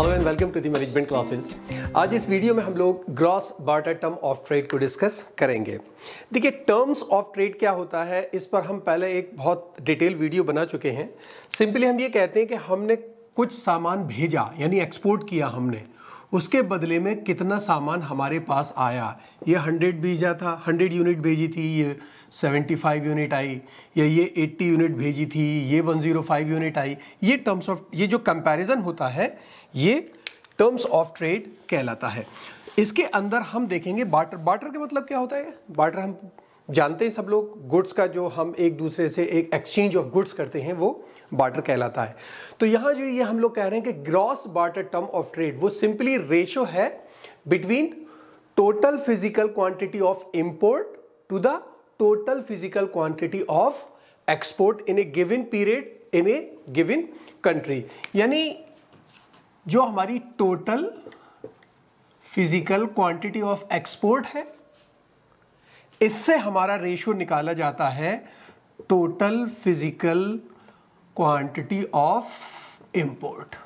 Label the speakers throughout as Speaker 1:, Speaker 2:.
Speaker 1: hello and welcome to the management classes आज इस video में हम लोग gross barter term of trade को डिस्कस करेंगे देखिए टर्म्स ऑफ ट्रेड क्या होता है इस पर हम पहले एक बहुत डिटेल वीडियो बना चुके हैं सिंपली हम ये कहते हैं कि हमने कुछ सामान भेजा यानी एक्सपोर्ट किया हमने उसके बदले में कितना सामान हमारे पास आया ये हंड्रेड भेजा था हंड्रेड यूनिट भेजी थी ये सेवेंटी फाइव यूनिट आई या ये एट्टी यूनिट भेजी थी ये वन ज़ीरो फाइव यूनिट आई ये टर्म्स ऑफ ये जो कंपैरिजन होता है ये टर्म्स ऑफ ट्रेड कहलाता है इसके अंदर हम देखेंगे बाटर बाटर का मतलब क्या होता है बाटर हम जानते हैं सब लोग गुड्स का जो हम एक दूसरे से एक एक्सचेंज ऑफ गुड्स करते हैं वो बार्टर कहलाता है तो यहां जो ये हम लोग कह रहे हैं कि gross barter term of trade वो सिंपली रेशो है between total physical quantity of import to the total physical quantity of export in a given period in a given country यानी जो हमारी total physical quantity of export है इससे हमारा ratio निकाला जाता है total physical quantity of import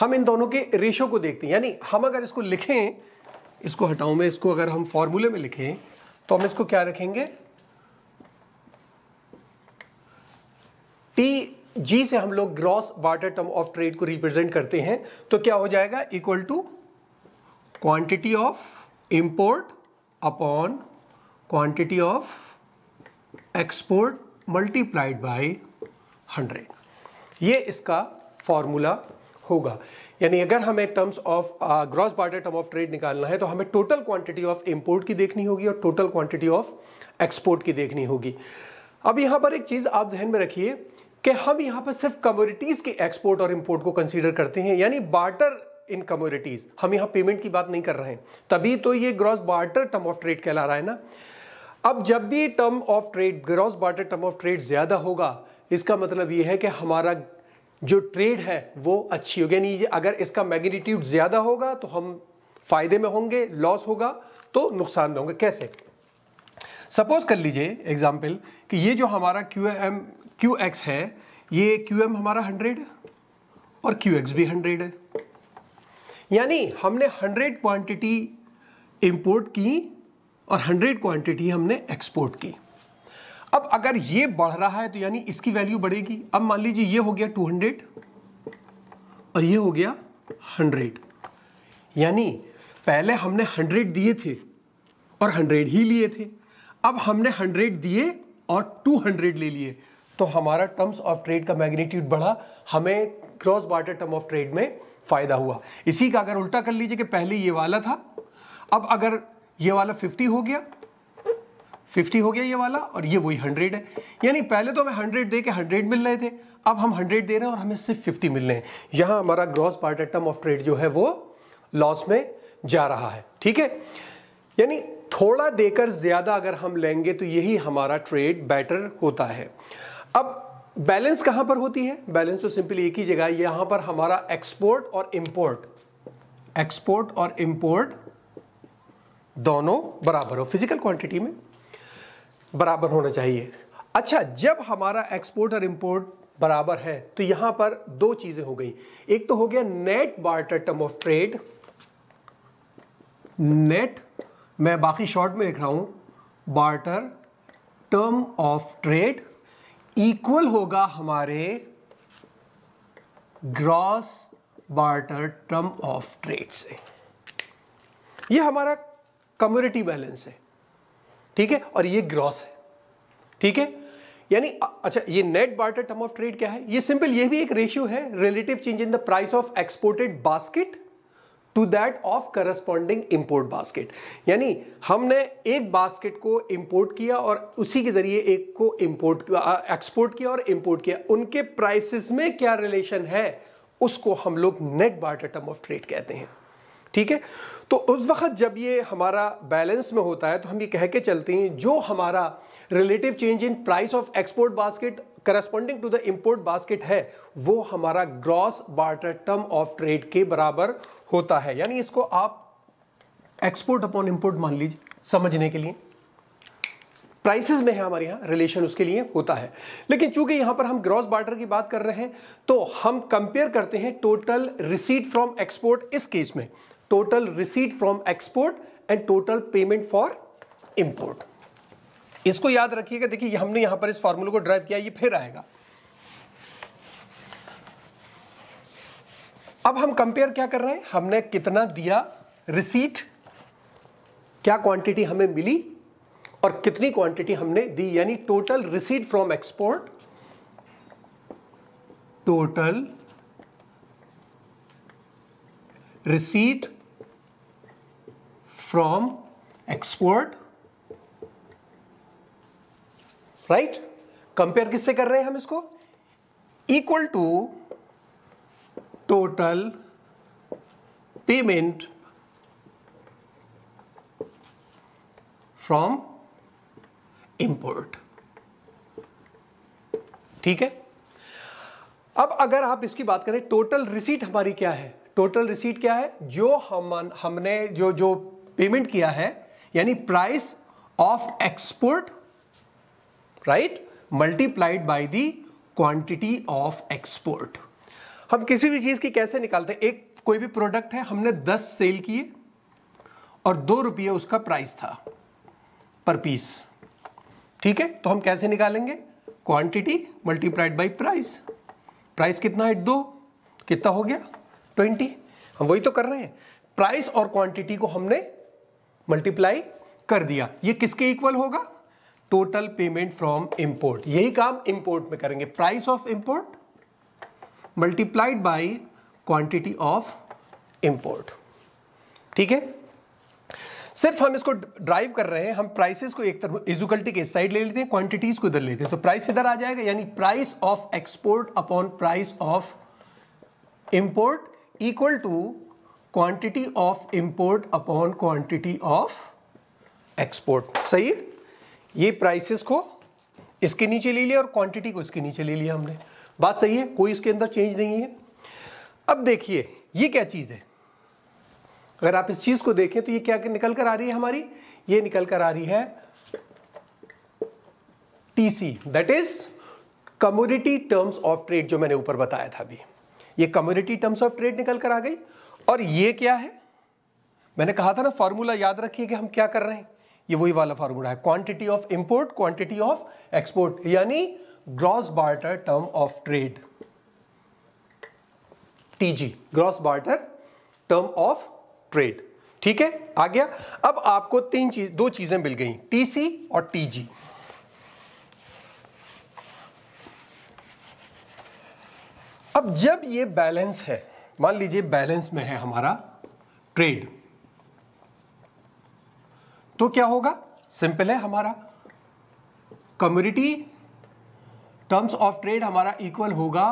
Speaker 1: हम इन दोनों के रेशो को देखते हैं यानी हम अगर इसको लिखें इसको हटाऊं मैं इसको अगर हम फॉर्मूले में लिखें तो हम इसको क्या रखेंगे टी जी से हम लोग gross barter term of trade को रिप्रेजेंट करते हैं तो क्या हो जाएगा equal to quantity of import upon quantity of export multiplied by hundred ये इसका फॉर्मूला होगा यानी अगर हमें terms of gross barter term of trade निकालना है तो हमें टोटल क्वांटिटी ऑफ इंपोर्ट की देखनी होगी और टोटल क्वांटिटी ऑफ एक्सपोर्ट की देखनी होगी अब यहाँ पर एक चीज़ आप ध्यान में रखिए कि हम यहाँ पर सिर्फ कम्योडिटीज़ के एक्सपोर्ट और इम्पोर्ट को कंसिडर करते हैं यानी बार्टर इन कम्योडिटीज़ हम यहाँ पेमेंट की बात नहीं कर रहे हैं तभी तो ये gross barter term of trade कहला रहा है ना अब जब भी term of trade gross barter term of trade ज़्यादा होगा इसका मतलब ये है कि हमारा जो ट्रेड है वो अच्छी होगी यानी अगर इसका मैग्नीट्यूड ज़्यादा होगा तो हम फ़ायदे में होंगे लॉस होगा तो नुकसान में होंगे कैसे सपोज कर लीजिए एग्जाम्पल कि ये जो हमारा क्यू एम क्यू एक्स है ये क्यू एम हमारा हंड्रेड और क्यू एक्स भी हंड्रेड है यानी हमने हंड्रेड क्वांटिटी इम्पोर्ट की और हंड्रेड क्वांटिटी हमने एक्सपोर्ट की अब अगर ये बढ़ रहा है तो यानी इसकी वैल्यू बढ़ेगी अब मान लीजिए ये हो गया 200 और ये हो गया 100 यानी पहले हमने 100 दिए थे और 100 ही लिए थे अब हमने 100 दिए और 200 ले लिए तो हमारा टर्म्स ऑफ ट्रेड का मैग्नीट्यूड बढ़ा हमें gross barter term of trade में फ़ायदा हुआ इसी का अगर उल्टा कर लीजिए कि पहले ये वाला था अब अगर ये वाला 50 हो गया 50 हो गया ये वाला और ये वही 100 है यानी पहले तो हमें 100 दे के 100 मिल रहे थे अब हम 100 दे रहे हैं और हमें सिर्फ 50 मिल रहे हैं यहाँ हमारा ग्रॉस पार्टेटम ऑफ ट्रेड जो है वो लॉस में जा रहा है ठीक है यानी थोड़ा देकर ज़्यादा अगर हम लेंगे तो यही हमारा ट्रेड बेटर होता है अब बैलेंस कहाँ पर होती है बैलेंस तो सिंपली एक ही जगह यहाँ पर हमारा एक्सपोर्ट और इम्पोर्ट एक्सपोर्ट और इम्पोर्ट दोनों बराबर हो फिजिकल क्वांटिटी में बराबर होना चाहिए अच्छा जब हमारा एक्सपोर्ट और इम्पोर्ट बराबर है तो यहाँ पर दो चीज़ें हो गई एक तो हो गया net barter term of trade net मैं बाकी शॉर्ट में लिख रहा हूँ barter term of trade equal होगा हमारे gross barter term of trade से ये हमारा कम्युनिटी बैलेंस है ठीक है और ये ग्रॉस है ठीक है यानी अच्छा ये net barter term of trade क्या है ये सिंपल ये भी एक रेशियो है relative change in the price of exported basket to that of corresponding import basket यानी हमने एक बास्केट को इंपोर्ट किया और उसी के जरिए एक को इंपोर्ट एक्सपोर्ट किया और इंपोर्ट किया उनके प्राइसेस में क्या रिलेशन है उसको हम लोग net barter term of trade कहते हैं ठीक है तो उस वक्त जब ये हमारा बैलेंस में होता है तो हम ये कह के चलते हैं जो हमारा relative change in price of export basket corresponding to the import basket है वो हमारा gross barter term of trade के बराबर होता है यानी इसको आप एक्सपोर्ट अपॉन इम्पोर्ट मान लीजिए समझने के लिए प्राइसेस में है हमारे यहाँ रिलेशन उसके लिए होता है लेकिन चूंकि यहाँ पर हम ग्रॉस बार्टर की बात कर रहे हैं तो हम कंपेयर करते हैं टोटल रिसीट फ्रॉम एक्सपोर्ट इस केस में total receipt from export and total payment for import इसको याद रखिएगा देखिए हमने यहां पर इस फॉर्मूले को ड्राइव किया ये फिर आएगा अब हम कंपेयर क्या कर रहे हैं हमने कितना दिया रिसीट क्या क्वांटिटी हमें मिली और कितनी क्वांटिटी हमने दी यानी total receipt from export total receipt from export right compare किससे कर रहे हैं हम इसको equal to total payment from import ठीक है अब अगर आप इसकी बात करें टोटल रिसीट हमारी क्या है टोटल रिसीट क्या है जो हम हमने जो जो पेमेंट किया है यानी price of export right multiplied by the quantity of export हम किसी भी चीज की कैसे निकालते हैं एक कोई भी प्रोडक्ट है हमने दस सेल किए और दो रुपये उसका प्राइस था पर पीस ठीक है तो हम कैसे निकालेंगे quantity multiplied by price price कितना है दो कितना हो गया ट्वेंटी हम वही तो कर रहे हैं प्राइस और क्वांटिटी को हमने मल्टीप्लाई कर दिया ये किसके इक्वल होगा टोटल पेमेंट फ्रॉम इंपोर्ट यही काम इंपोर्ट में करेंगे price of import multiplied by quantity of import ठीक है सिर्फ हम इसको ड्राइव कर रहे हैं हम प्राइसेस को एक तरफ इजुकल्टी के साइड ले लेते हैं क्वांटिटीज को इधर लेते हैं तो प्राइस इधर आ जाएगा यानी price of export upon price of import equal to quantity of import upon quantity of export सही है ये प्राइसेस को इसके नीचे ले लिया और क्वांटिटी को इसके नीचे ले लिया हमने बात सही है कोई इसके अंदर चेंज नहीं है अब देखिए ये क्या चीज़ है अगर आप इस चीज़ को देखें तो ये क्या निकल कर आ रही है हमारी ये निकल कर आ रही है TC that is commodity terms of trade जो मैंने ऊपर बताया था अभी ये कम्युनिटी टर्म्स ऑफ ट्रेड निकल कर आ गई और ये क्या है मैंने कहा था ना फार्मूला याद रखिए कि हम क्या कर रहे हैं ये वही वाला फार्मूला है quantity of import quantity of export यानी gross barter term of trade TG gross barter term of trade ठीक है आ गया अब आपको तीन चीज दो चीजें मिल गई टीसी और टीजी अब जब ये बैलेंस है मान लीजिए बैलेंस में है हमारा ट्रेड तो क्या होगा सिंपल है हमारा कम्युनिटी टर्म्स ऑफ ट्रेड हमारा इक्वल होगा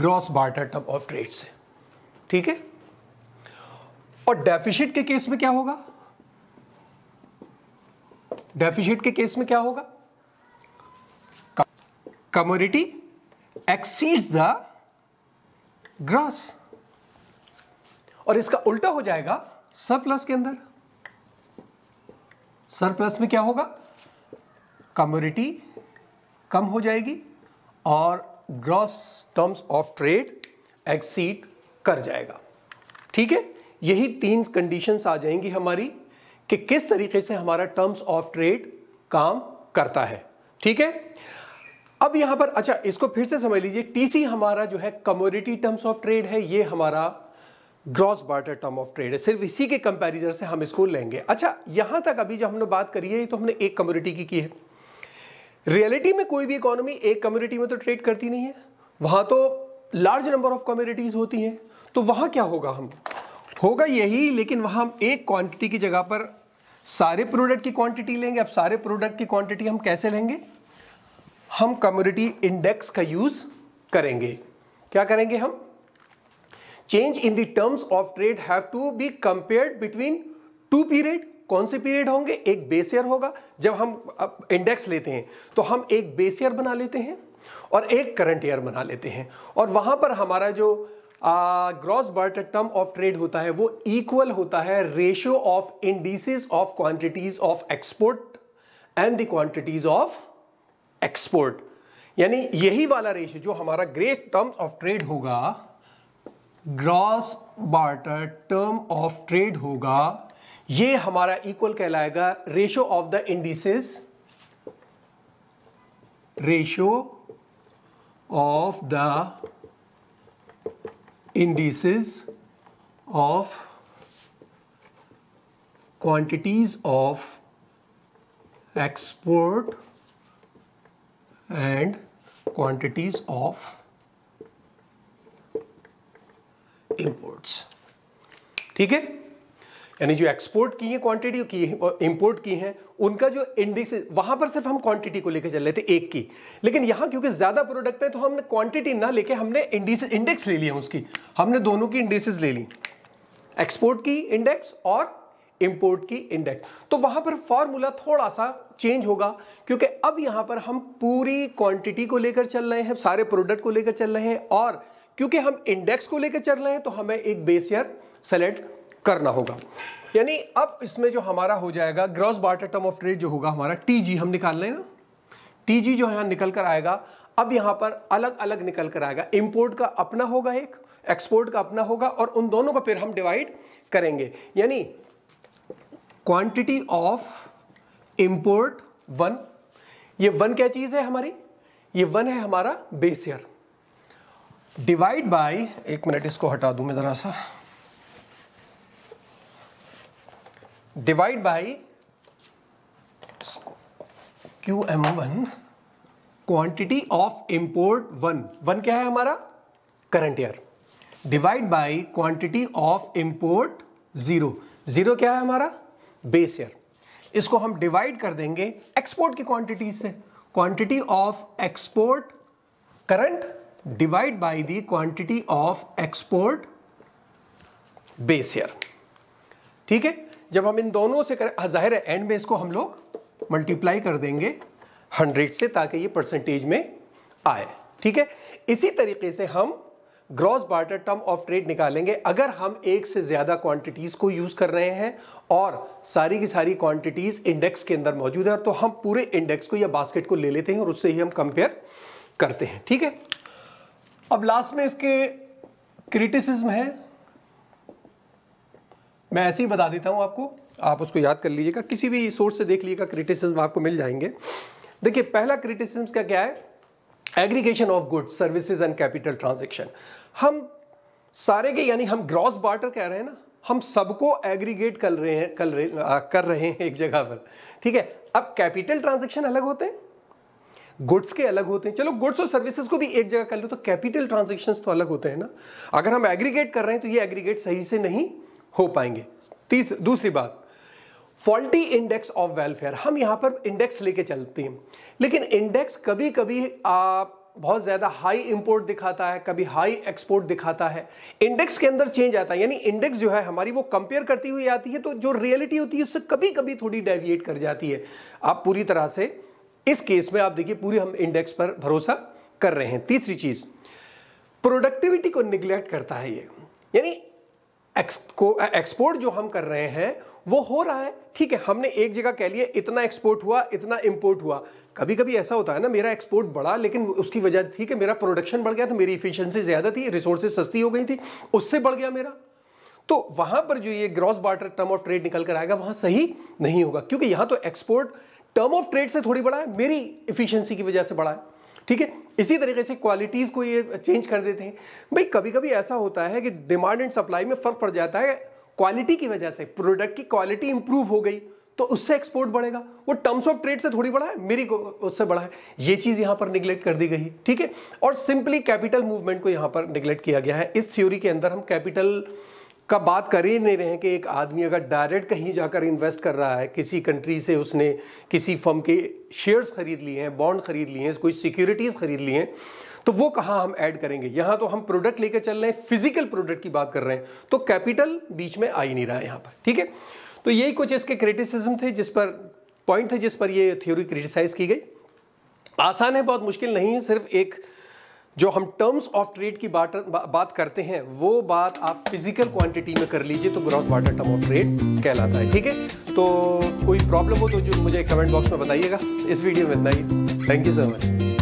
Speaker 1: gross barter term of trade से ठीक है और डेफिशिट के केस में क्या होगा डेफिशिट के केस में क्या होगा कम्युनिटी एक्सीड्स द ग्रास और इसका उल्टा हो जाएगा सरप्लस के अंदर सरप्लस में क्या होगा कम्योनिटी कम हो जाएगी और gross terms of trade exceed कर जाएगा ठीक है यही तीन कंडीशंस आ जाएंगी हमारी कि किस तरीके से हमारा टर्म्स ऑफ ट्रेड काम करता है ठीक है अब यहां पर अच्छा इसको फिर से समझ लीजिए टीसी हमारा जो है कमोडिटी टर्म्स ऑफ ट्रेड है ये हमारा gross barter term of trade है सिर्फ इसी के कंपैरिजन से हम इसको लेंगे अच्छा यहां तक अभी जो हमने बात करी है तो हमने एक कम्योडिटी की की है रियलिटी में कोई भी इकोनॉमी एक कम्योडिटी में तो ट्रेड करती नहीं है वहां तो लार्ज नंबर ऑफ कम्योडिटीज होती हैं तो वहां क्या होगा हम होगा यही लेकिन वहां हम एक क्वांटिटी की जगह पर सारे प्रोडक्ट की क्वांटिटी लेंगे अब सारे प्रोडक्ट की क्वांटिटी हम कैसे लेंगे हम कम्युनिटी इंडेक्स का यूज करेंगे क्या करेंगे हम change in terms terms of trade have to be compared between two period कौन से पीरियड होंगे एक बेस ईयर होगा जब हम इंडेक्स लेते हैं तो हम एक बेस ईयर बना लेते हैं और एक करंट ईयर बना लेते हैं और वहां पर हमारा जो gross barter term of trade होता है वो इक्वल होता है ratio of indices of quantities of export and the quantities of export यानी यही वाला रेशियो जो हमारा ग्रेट टर्म ऑफ ट्रेड होगा gross barter term of trade होगा ये हमारा इक्वल कहलाएगा ratio of the indices ratio of the indices of quantities of export and quantities of imports ठीक है यानी जो एक्सपोर्ट की है क्वांटिटी की है और की है उनका जो इंडेक्स वहां पर सिर्फ हम क्वांटिटी को लेकर चल रहे थे एक की लेकिन यहां क्योंकि ज्यादा प्रोडक्ट है तो हमने क्वांटिटी ना लेके हमने इंडेक्स ले लिया उसकी हमने दोनों की इंडेक्सेस ले ली एक्सपोर्ट की इंडेक्स और इंपोर्ट की इंडेक्स तो वहां पर फॉर्मूला थोड़ा सा चेंज होगा क्योंकि अब यहां पर हम पूरी क्वांटिटी को लेकर चल रहे हैं सारे प्रोडक्ट को लेकर चल रहे हैं और क्योंकि हम इंडेक्स को लेकर चल रहे हैं तो हमें एक बेसियर सेलेक्ट करना होगा यानी अब इसमें जो हमारा हो जाएगा gross barter term of trade जो होगा हमारा टी हम निकाल रहे ना टी जो यहाँ निकल कर आएगा अब यहाँ पर अलग अलग निकल कर आएगा इम्पोर्ट का अपना होगा एक एक्सपोर्ट का अपना होगा और उन दोनों को फिर हम डिवाइड करेंगे यानी क्वांटिटी ऑफ इंपोर्ट वन ये वन क्या चीज़ है हमारी ये वन है हमारा बेस ईयर डिवाइड बाय एक मिनट इसको हटा दूं मैं ज़रा सा divide by Q M one quantity of import one one क्या है हमारा current year divide by quantity of import zero zero क्या है हमारा बेस ईयर इसको हम डिवाइड कर देंगे एक्सपोर्ट की क्वांटिटी से quantity of export current divide by the quantity of export base year ठीक है जब हम इन दोनों से करें हाँ, जाहिर है एंड में इसको हम लोग मल्टीप्लाई कर देंगे हंड्रेड से ताकि ये परसेंटेज में आए ठीक है इसी तरीके से हम gross barter term of trade निकालेंगे अगर हम एक से ज़्यादा क्वांटिटीज़ को यूज़ कर रहे हैं और सारी की सारी क्वांटिटीज़ इंडेक्स के अंदर मौजूद है तो हम पूरे इंडेक्स को या बास्केट को ले लेते हैं और उससे ही हम कंपेयर करते हैं ठीक है अब लास्ट में इसके क्रिटिसिज्म है मैं ऐसे ही बता देता हूं आपको आप उसको याद कर लीजिएगा किसी भी सोर्स से देख लीजिएगा क्रिटिसिज्म आपको मिल जाएंगे देखिए पहला क्रिटिसिज्म का क्या है aggregation of goods services and capital transaction हम सारे के यानी हम ग्रॉस बार्टर कह रहे हैं ना हम सबको एग्रीगेट कर रहे हैं कर रहे, आ, कर रहे हैं एक जगह पर ठीक है अब कैपिटल ट्रांजेक्शन अलग होते हैं गुड्स के अलग होते हैं चलो गुड्स और सर्विसेज को भी एक जगह कर लो तो कैपिटल ट्रांजेक्शन तो अलग होते हैं ना अगर हम एग्रीगेट कर रहे हैं तो ये एग्रीगेट सही से नहीं हो पाएंगे तीस दूसरी बात फॉल्टी इंडेक्स ऑफ वेलफेयर हम यहां पर इंडेक्स लेके चलते हैं लेकिन इंडेक्स कभी कभी आप बहुत ज़्यादा हाई इंपोर्ट दिखाता है कभी हाई एक्सपोर्ट दिखाता है इंडेक्स के अंदर चेंज आता है यानी इंडेक्स जो है हमारी वो कंपेयर करती हुई आती है तो जो रियलिटी होती है उससे कभी कभी थोड़ी डेविएट कर जाती है आप पूरी तरह से इस केस में आप देखिए पूरी हम इंडेक्स पर भरोसा कर रहे हैं तीसरी चीज़ प्रोडक्टिविटी को निग्लेक्ट करता है ये यानी एक्सपोर्ट जो हम कर रहे हैं वो हो रहा है ठीक है हमने एक जगह कह लिया इतना एक्सपोर्ट हुआ इतना इंपोर्ट हुआ कभी कभी ऐसा होता है ना मेरा एक्सपोर्ट बढ़ा लेकिन उसकी वजह थी कि मेरा प्रोडक्शन बढ़ गया तो मेरी इफिशियंसी ज़्यादा थी रिसोर्सेज सस्ती हो गई थी उससे बढ़ गया मेरा तो वहां पर जो ये gross barter term of trade निकल कर आएगा वहां सही नहीं होगा क्योंकि यहां तो एक्सपोर्ट टर्म ऑफ ट्रेड से थोड़ी बढ़ा है मेरी इफिशियंसी की वजह से बढ़ा है ठीक है इसी तरीके से क्वालिटीज़ को ये चेंज कर देते हैं भाई कभी कभी ऐसा होता है कि डिमांड एंड सप्लाई में फ़र्क पड़ जाता है क्वालिटी की वजह से प्रोडक्ट की क्वालिटी इंप्रूव हो गई तो उससे एक्सपोर्ट बढ़ेगा वो टर्म्स ऑफ ट्रेड से थोड़ी बढ़ा है मेरी उससे बढ़ा है ये चीज यहां पर निग्लेक्ट कर दी गई ठीक है और सिंपली कैपिटल मूवमेंट को यहां पर निग्लेक्ट किया गया है इस थ्योरी के अंदर हम कैपिटल का बात कर ही नहीं रहे हैं कि एक आदमी अगर डायरेक्ट कहीं जाकर इन्वेस्ट कर रहा है किसी कंट्री से उसने किसी फर्म के शेयर्स खरीद लिए हैं बॉन्ड खरीद लिए हैं कोई सिक्योरिटीज़ खरीद लिए हैं तो वो कहां हम ऐड करेंगे यहां तो हम प्रोडक्ट लेकर चल रहे हैं फिजिकल प्रोडक्ट की बात कर रहे हैं तो कैपिटल बीच में आ ही नहीं रहा है यहां पर ठीक है तो यही कुछ इसके क्रिटिसिज्म थे जिस पर पॉइंट थे जिस पर ये थ्योरी क्रिटिसाइज की गई आसान है बहुत मुश्किल नहीं है सिर्फ एक जो हम टर्म्स ऑफ ट्रेड की बात बात करते हैं वो बात आप फिजिकल क्वांटिटी में कर लीजिए तो gross barter term of trade कहलाता है ठीक है तो कोई प्रॉब्लम हो तो जो मुझे कमेंट बॉक्स में बताइएगा इस वीडियो में इतना ही थैंक यू सो मच